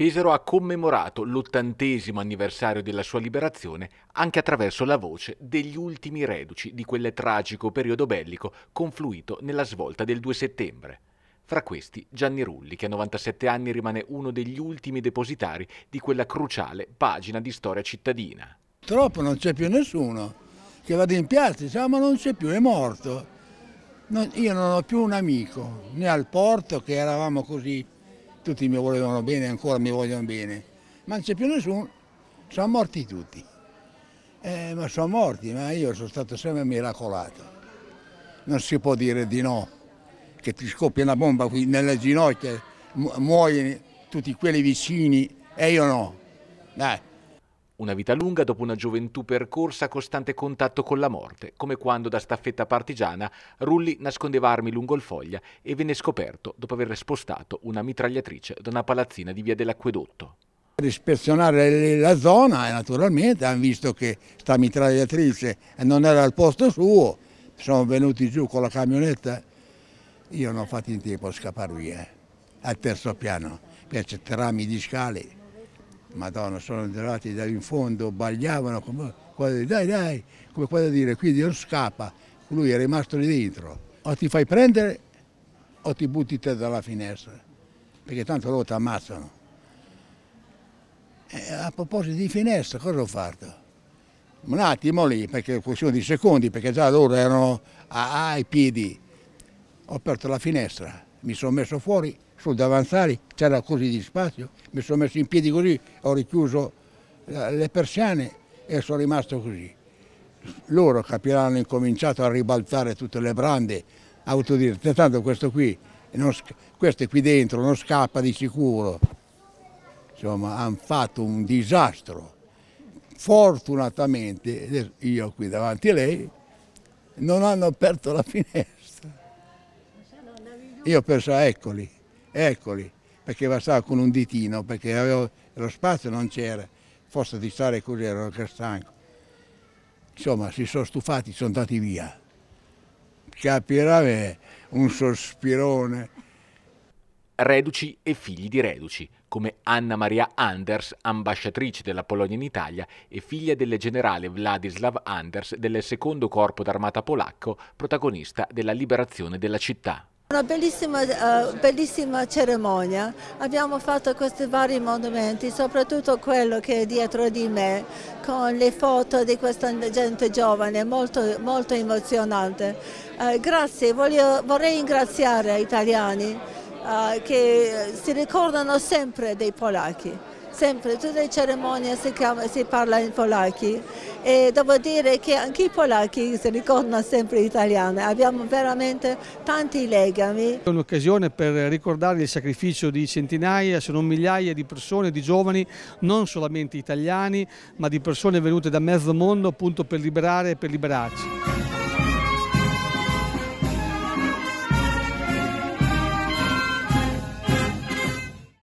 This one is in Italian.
Pesaro ha commemorato l'ottantesimo anniversario della sua liberazione anche attraverso la voce degli ultimi reduci di quel tragico periodo bellico confluito nella svolta del 2 settembre. Fra questi Gianni Rulli, che a 97 anni rimane uno degli ultimi depositari di quella cruciale pagina di storia cittadina. Troppo non c'è più nessuno che vada in piazza, diciamo ma non c'è più, è morto. Non, io non ho più un amico, né al porto che eravamo così tutti mi volevano bene, ancora mi vogliono bene, ma non c'è più nessuno, sono morti tutti. Eh, ma sono morti, ma io sono stato sempre miracolato. Non si può dire di no, che ti scoppia una bomba qui nelle ginocchia, muoiono tutti quelli vicini e io no. Dai. Una vita lunga dopo una gioventù percorsa a costante contatto con la morte, come quando da staffetta partigiana Rulli nascondeva armi lungo il foglia e venne scoperto dopo aver spostato una mitragliatrice da una palazzina di via dell'acquedotto. Per ispezionare la zona, eh, naturalmente, hanno visto che sta mitragliatrice non era al posto suo, sono venuti giù con la camionetta, io non ho fatto in tempo a scappare via, eh, al terzo piano, per certi rami di scale. Madonna, sono andati da in fondo, bagliavano come dai dai, come quasi dire, quindi non scappa, lui è rimasto lì dentro. O ti fai prendere o ti butti te dalla finestra, perché tanto loro ti ammazzano. E eh, a proposito di finestra, cosa ho fatto? Un attimo lì, perché è questione di secondi, perché già loro erano ai piedi. Ho aperto la finestra, mi sono messo fuori sul davanzale c'era così di spazio, mi sono messo in piedi così, ho richiuso eh, le persiane e sono rimasto così. Loro capiranno hanno incominciato a ribaltare tutte le brande, a autodirette, tanto questo qui, non, questo qui dentro non scappa di sicuro. Insomma, hanno fatto un disastro. Fortunatamente, io qui davanti a lei, non hanno aperto la finestra. Io pensavo, eccoli eccoli, perché bastava con un ditino, perché avevo, lo spazio non c'era, forse di stare così ero anche stanco. Insomma, si sono stufati, sono andati via. Capirà me un sospirone. Reduci e figli di reduci, come Anna Maria Anders, ambasciatrice della Polonia in Italia e figlia del generale Vladislav Anders del secondo corpo d'armata polacco, protagonista della liberazione della città. Una bellissima, uh, bellissima, cerimonia, abbiamo fatto questi vari monumenti, soprattutto quello che è dietro di me, con le foto di questa gente giovane, molto, molto emozionante. Uh, grazie, voglio, vorrei ringraziare gli italiani uh, che si ricordano sempre dei polacchi sempre, tutte le cerimonie si, chiama, si parla in polacchi e devo dire che anche i polacchi si ricordano sempre italiani, abbiamo veramente tanti legami. È un'occasione per ricordare il sacrificio di centinaia, se non migliaia di persone, di giovani, non solamente italiani, ma di persone venute da mezzo mondo appunto per liberare e per liberarci.